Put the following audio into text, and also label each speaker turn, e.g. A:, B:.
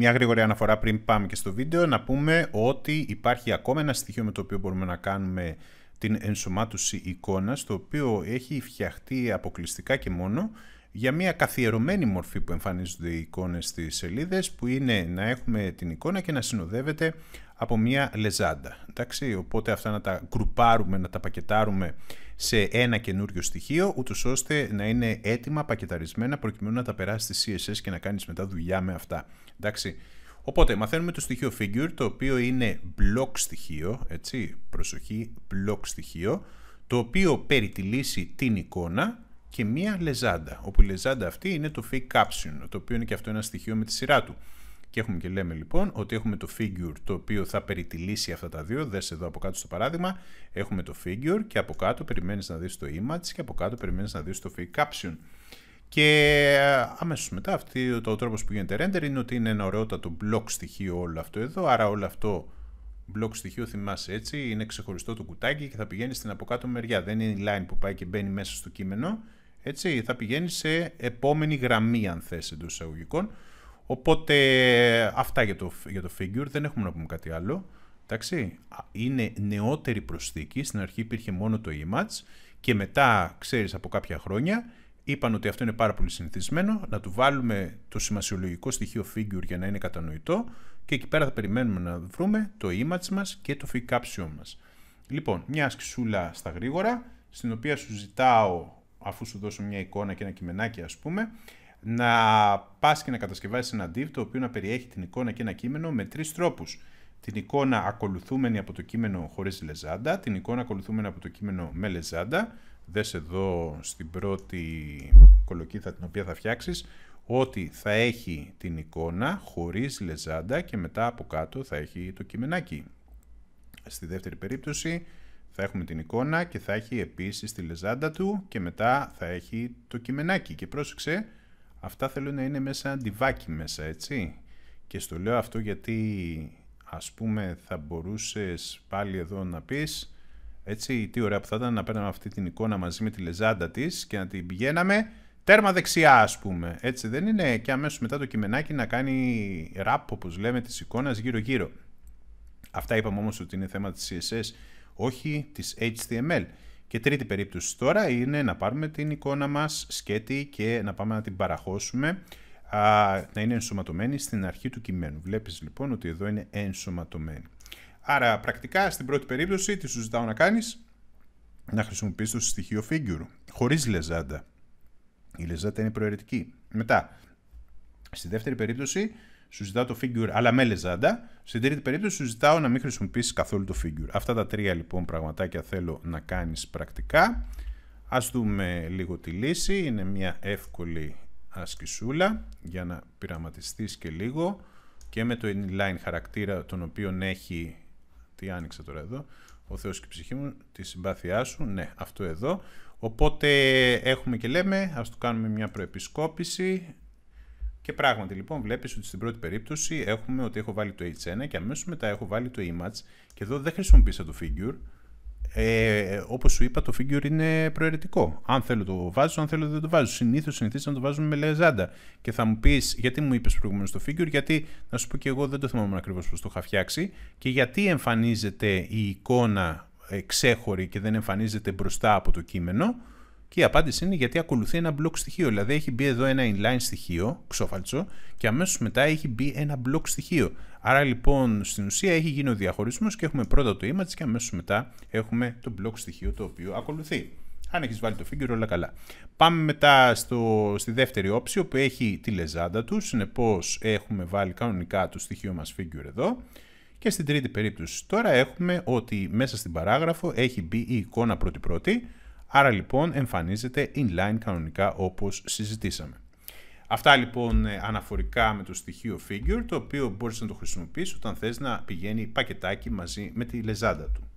A: Μια γρήγορη αναφορά πριν πάμε και στο βίντεο να πούμε ότι υπάρχει ακόμα ένα στοιχείο με το οποίο μπορούμε να κάνουμε την ενσωμάτωση εικόνας το οποίο έχει φτιαχτεί αποκλειστικά και μόνο για μια καθιερωμένη μορφή που εμφανίζονται οι εικόνες στις σελίδες που είναι να έχουμε την εικόνα και να συνοδεύεται από μια λεζάντα. Εντάξει, οπότε αυτά να τα γκρουπάρουμε, να τα πακετάρουμε σε ένα καινούριο στοιχείο, ούτως ώστε να είναι έτοιμα, πακεταρισμένα, προκειμένου να τα περάσεις στη CSS και να κάνεις μετά δουλειά με αυτά. Εντάξει. Οπότε, μαθαίνουμε το στοιχείο figure, το οποίο είναι block στοιχείο, έτσι, προσοχή, block στοιχείο, το οποίο περιτυλίσει την εικόνα και μία λεζάντα, όπου η λεζάντα αυτή είναι το fake caption, το οποίο είναι και αυτό ένα στοιχείο με τη σειρά του. Και έχουμε και λέμε λοιπόν ότι έχουμε το figure το οποίο θα περιτυλίσει αυτά τα δύο. Δες εδώ από κάτω στο παράδειγμα. Έχουμε το figure και από κάτω περιμένεις να δεις το image και από κάτω περιμένεις να δεις το fake caption. Και ε, αμέσως μετά αυτή, το τρόπος που γίνεται render είναι ότι είναι ένα ωραιότατο block στοιχείο όλο αυτό εδώ. Άρα όλο αυτό block στοιχείο θυμάσαι έτσι. Είναι ξεχωριστό το κουτάκι και θα πηγαίνει στην από κάτω μεριά. Δεν είναι η line που πάει και μπαίνει μέσα στο κείμενο έτσι, θα πηγαίνει σε επόμενη γραμμή, αν θες, εντός εισαγωγικών. Οπότε, αυτά για το, για το figure, δεν έχουμε να πούμε κάτι άλλο. Εντάξει, είναι νεότερη προσθήκη, στην αρχή υπήρχε μόνο το image και μετά, ξέρεις, από κάποια χρόνια είπαν ότι αυτό είναι πάρα πολύ συνηθισμένο, να του βάλουμε το σημασιολογικό στοιχείο figure για να είναι κατανοητό και εκεί πέρα θα περιμένουμε να βρούμε το image μας και το φυκάψιό μας. Λοιπόν, μια ασκησούλα στα γρήγορα, στην οποία σου ζητάω αφού σου δώσω μια εικόνα και ένα κειμενάκι ας πούμε, να πας και να κατασκευάσεις ένα div το οποίο να περιέχει την εικόνα και ένα κείμενο με τρεις τρόπους. Την εικόνα ακολουθούμενη από το κείμενο χωρίς λεζάντα, την εικόνα ακολουθούμενη από το κείμενο με λεζάντα, δες εδώ στην πρώτη κολοκύθα την οποία θα φτιάξεις, ότι θα έχει την εικόνα χωρίς λεζάντα και μετά από κάτω θα έχει το κειμενάκι. Στη δεύτερη περίπτωση θα έχουμε την εικόνα και θα έχει επίσης τη λεζάντα του και μετά θα έχει το κειμενάκι. Και πρόσεξε, αυτά θέλουν να είναι μέσα αντιβάκι μέσα, έτσι. Και στο λέω αυτό γιατί ας πούμε θα μπορούσες πάλι εδώ να πεις έτσι τι ωραία που θα ήταν να παίρναμε αυτή την εικόνα μαζί με τη λεζάντα της και να την πηγαίναμε τέρμα δεξιά ας πούμε. Έτσι δεν είναι και αμέσως μετά το κειμενάκι να κάνει ραπ όπως λέμε της εικόνας γύρω γύρω. Αυτά είπαμε όμως ότι είναι θέμα της CSS όχι της HTML. Και τρίτη περίπτωση τώρα είναι να πάρουμε την εικόνα μας σκέτη και να πάμε να την παραχώσουμε α, να είναι ενσωματωμένη στην αρχή του κειμένου. Βλέπεις λοιπόν ότι εδώ είναι ενσωματωμένη. Άρα πρακτικά στην πρώτη περίπτωση τι σου ζητάω να κάνεις να χρησιμοποιήσεις το στοιχείο figure χωρίς λεζάντα. Η λεζάντα είναι προαιρετική. Μετά, στη δεύτερη περίπτωση σου ζητάω το figure, αλλά με λεζάντα. Στην τρίτη περίπτωση σου ζητάω να μην χρησιμοποιήσεις καθόλου το figure. Αυτά τα τρία λοιπόν πραγματάκια θέλω να κάνεις πρακτικά. Ας δούμε λίγο τη λύση. Είναι μια εύκολη ασκησούλα για να πειραματιστείς και λίγο και με το inline χαρακτήρα τον οποίο έχει... Τι άνοιξα τώρα εδώ ο Θεός και η ψυχή μου, τη συμπάθειά σου, ναι, αυτό εδώ. Οπότε έχουμε και λέμε, ας το κάνουμε μια προεπισκόπηση, και πράγματι λοιπόν βλέπεις ότι στην πρώτη περίπτωση έχουμε ότι έχω βάλει το h1 και αμέσως μετά έχω βάλει το image και εδώ δεν χρησιμοποίησα το figure. Ε, όπως σου είπα το figure είναι προαιρετικό. Αν θέλω το βάζω, αν θέλω δεν το βάζω. Συνήθως συνηθίζω να το βάζουμε με λεζάντα. Και θα μου πεις γιατί μου είπες προηγουμένως το figure, γιατί να σου πω και εγώ δεν το θυμάμαι ακριβώς πως το είχα φτιάξει και γιατί εμφανίζεται η εικόνα ε, ξέχωρη και δεν εμφανίζεται μπροστά από το κείμενο. Και η απάντηση είναι γιατί ακολουθεί ένα μπλοκ στοιχείο. Δηλαδή έχει μπει εδώ ένα inline στοιχείο, ξόφαλτσο, και αμέσως μετά έχει μπει ένα μπλοκ στοιχείο. Άρα λοιπόν στην ουσία έχει γίνει ο διαχωρισμός και έχουμε πρώτα το image και αμέσως μετά έχουμε το μπλοκ στοιχείο το οποίο ακολουθεί. Αν έχεις βάλει το figure, όλα καλά. Πάμε μετά στο, στη δεύτερη όψη, όπου έχει τη λεζάντα του. Συνεπώς έχουμε βάλει κανονικά το στοιχείο μας figure εδώ. Και στην τρίτη περίπτωση τώρα έχουμε ότι μέσα στην παράγραφο έχει μπει η εικόνα πρώτη-πρώτη, Άρα λοιπόν εμφανίζεται inline κανονικά όπως συζητήσαμε. Αυτά λοιπόν ε, αναφορικά με το στοιχείο figure, το οποίο μπορείς να το χρησιμοποιήσεις όταν θες να πηγαίνει πακετάκι μαζί με τη λεζάντα του.